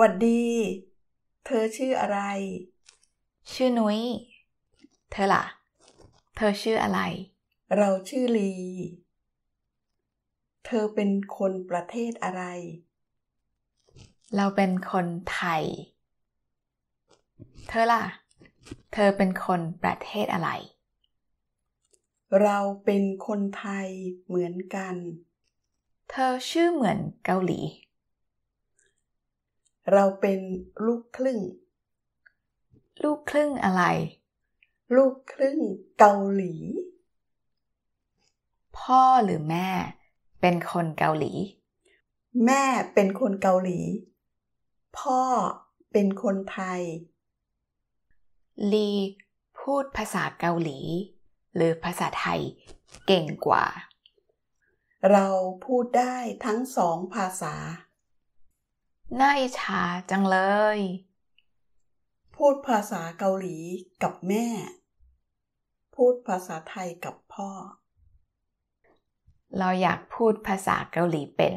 หวัดดี เธอชื่ออะไร ชื่อนุย้ย เธอล่ะ เธอชื่ออะไร เราชื่อลี เธอเป็นคนประเทศอะไร เราเป็นคนไทย เธอล่ะ เธอเป็นคนประเทศอะไร เราเป็นคนไทยเหมือนกัน เธอชื่อเหมือนเกาหลีเราเป็นลูกครึ่ง ลูกครึ่งอะไร ลูกครึ่งเกาหลี พ่อหรือแม่เป็นคนเกาหลี แม่เป็นคนเกาหลี พ่อเป็นคนไทย ลีพูดภาษาเกาหลี หรือภาษาไทย เก่งกว่า เราพูดได้ทั้งสองภาษาน่าอิจฉาจังเลย พูดภาษาเกาหลีกับแม่ พูดภาษาไทยกับพ่อ เราอยากพูดภาษาเกาหลีเป็น